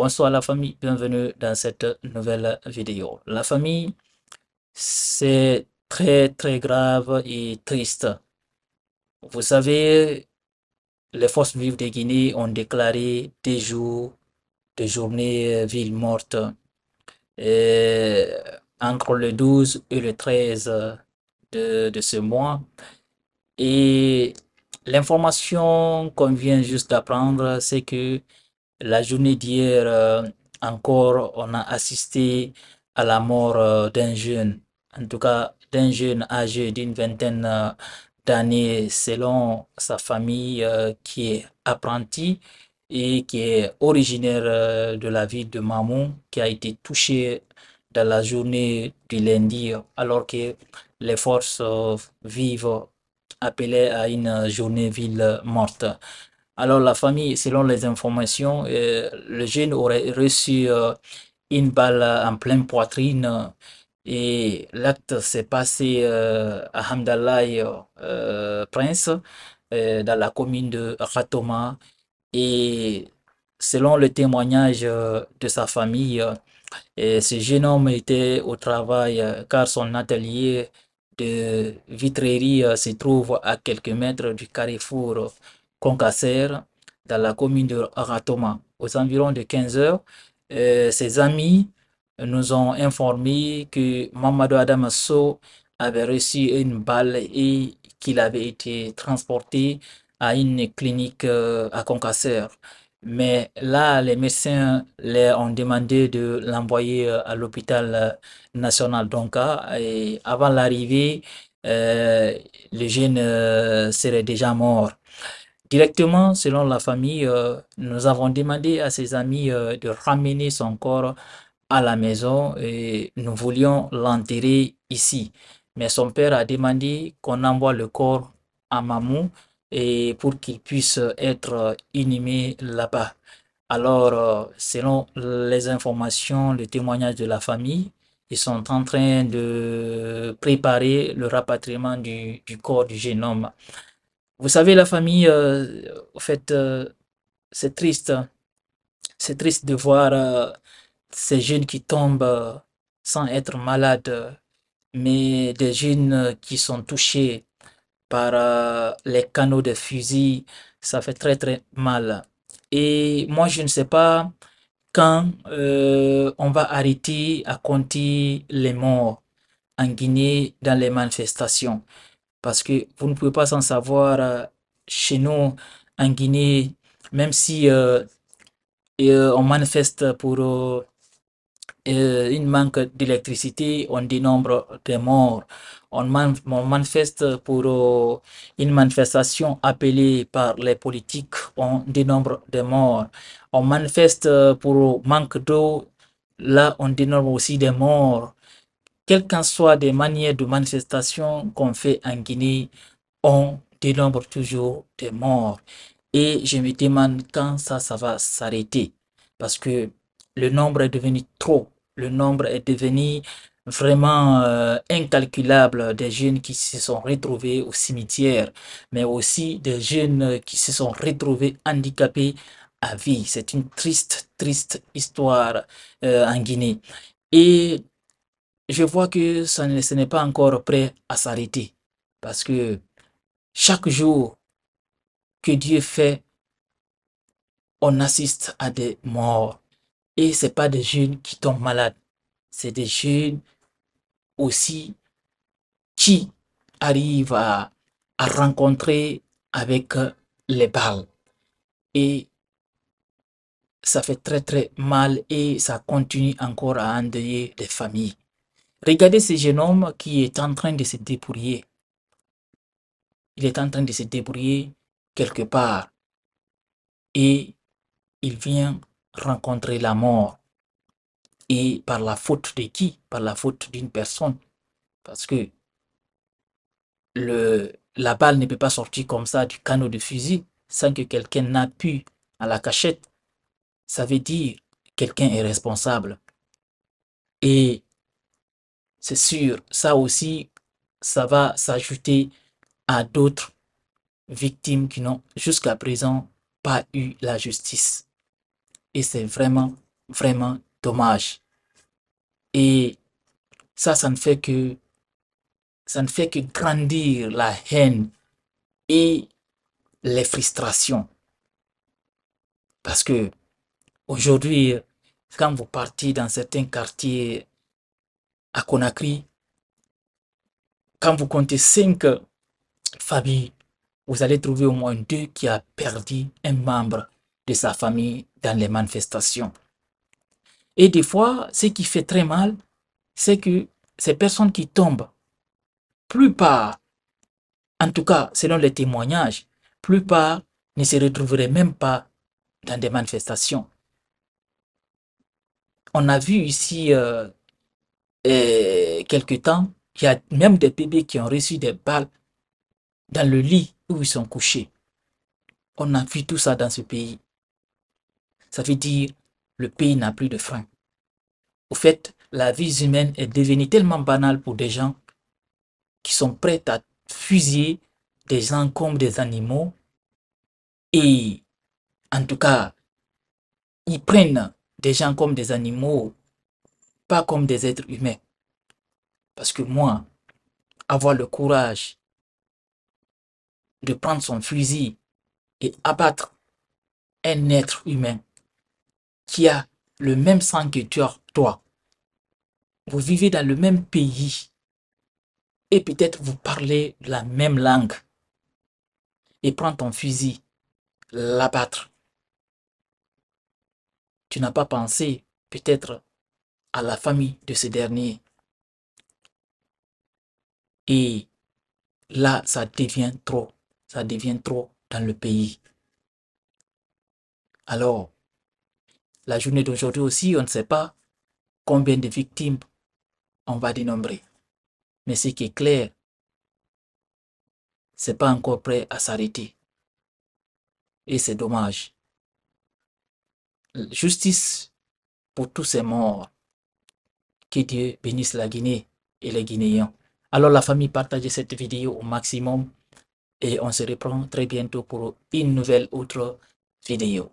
Bonsoir la famille, bienvenue dans cette nouvelle vidéo. La famille, c'est très très grave et triste. Vous savez, les forces vives de Guinée ont déclaré des jours, des journées euh, ville morte entre le 12 et le 13 de, de ce mois. Et l'information qu'on vient juste d'apprendre, c'est que la journée d'hier, euh, encore, on a assisté à la mort euh, d'un jeune, en tout cas d'un jeune âgé d'une vingtaine euh, d'années selon sa famille qui est apprenti et qui est originaire de la ville de Mamou, qui a été touché dans la journée du lundi, alors que les forces vives appelaient à une journée ville morte. Alors la famille, selon les informations, euh, le jeune aurait reçu euh, une balle en pleine poitrine euh, et l'acte s'est passé à Hamdallah Prince, dans la commune de Ratoma. Et selon le témoignage de sa famille, ce jeune homme était au travail car son atelier de vitrerie se trouve à quelques mètres du carrefour Concassère, dans la commune de Ratoma. Aux environs de 15 heures, euh, ses amis nous ont informé que Mamadou Adamasso avait reçu une balle et qu'il avait été transporté à une clinique euh, à concasseur Mais là, les médecins leur ont demandé de l'envoyer euh, à l'hôpital national d'Onka. Ah, et avant l'arrivée, le jeune serait déjà mort. Directement, selon la famille, euh, nous avons demandé à ses amis euh, de ramener son corps à la maison et nous voulions l'enterrer ici. Mais son père a demandé qu'on envoie le corps à Mamou et pour qu'il puisse être inhumé là-bas. Alors, euh, selon les informations, le témoignage de la famille, ils sont en train de préparer le rapatriement du, du corps du jeune homme. Vous savez, la famille, en euh, fait, euh, c'est triste. C'est triste de voir euh, ces jeunes qui tombent sans être malades, mais des jeunes qui sont touchés par les canaux de fusil, ça fait très très mal. Et moi, je ne sais pas quand on va arrêter à compter les morts en Guinée dans les manifestations parce que vous ne pouvez pas sans savoir euh, chez nous en Guinée, même si euh, euh, on manifeste pour une manque d'électricité, on dénombre des morts. On, manifeste pour une manifestation appelée par les politiques, on dénombre des morts. On manifeste pour manque d'eau, là on dénombre aussi des morts quelles qu'en soient les manières de manifestation qu'on fait en Guinée, on dénombre toujours des morts. Et je me demande quand ça, ça va s'arrêter. Parce que le nombre est devenu trop. Le nombre est devenu vraiment euh, incalculable des jeunes qui se sont retrouvés au cimetière, mais aussi des jeunes qui se sont retrouvés handicapés à vie. C'est une triste, triste histoire euh, en Guinée. Et je vois que ça ce n'est pas encore prêt à s'arrêter. Parce que chaque jour que Dieu fait, on assiste à des morts. Et ce n'est pas des jeunes qui tombent malades. C'est des jeunes aussi qui arrivent à, rencontrer avec les balles. Et ça fait très très mal et ça continue encore à endeuiller des familles. Regardez ce jeune homme qui est en train de se débrouiller. Il est en train de se débrouiller quelque part. Et il vient rencontrer la mort. Et par la faute de qui Par la faute d'une personne. Parce que la balle ne peut pas sortir comme ça du canot de fusil sans que quelqu'un n'appuie à la cachette. Ça veut dire quelqu'un est responsable. Et c'est sûr, ça aussi, ça va s'ajouter à d'autres victimes qui n'ont jusqu'à présent pas eu la justice. Et c'est vraiment, vraiment dommage. Et ça, ça ne fait que ça ne fait que grandir la haine et les frustrations. Parce que aujourd'hui, quand vous partez dans certains quartiers à Conakry, quand vous comptez cinq, familles, vous allez trouver au moins deux qui a perdu un membre de sa famille dans les manifestations. Et des fois, ce qui fait très mal, c'est que ces personnes qui tombent, plus en tout cas selon les témoignages, plupart ne se retrouveraient même pas dans des manifestations. On a vu ici euh, Quelques quelque temps, il y a même des bébés qui ont reçu des balles dans le lit où ils sont couchés. On a vu tout ça dans ce pays. Ça veut dire le pays n'a plus de frein. Au fait, la vie humaine est devenue tellement banale pour des gens qui sont prêts à fusiller des gens comme des animaux. Et en tout cas, ils prennent des gens comme des animaux pas comme des êtres humains. Parce que moi, avoir le courage de prendre son fusil et abattre un être humain qui a le même sang que toi, vous vivez dans le même pays et peut-être vous parlez la même langue et prendre ton fusil, l'abattre. Tu n'as pas pensé peut-être à la famille de ces derniers. Et là, ça devient trop. Ça devient trop dans le pays. Alors, la journée d'aujourd'hui aussi, on ne sait pas combien de victimes on va dénombrer. Mais ce qui est clair, c'est pas encore prêt à s'arrêter. Et c'est dommage. Justice pour tous ces morts. Que Dieu bénisse la Guinée et les Guinéens. Alors la famille, partagez cette vidéo au maximum et on se reprend très bientôt pour une nouvelle autre vidéo.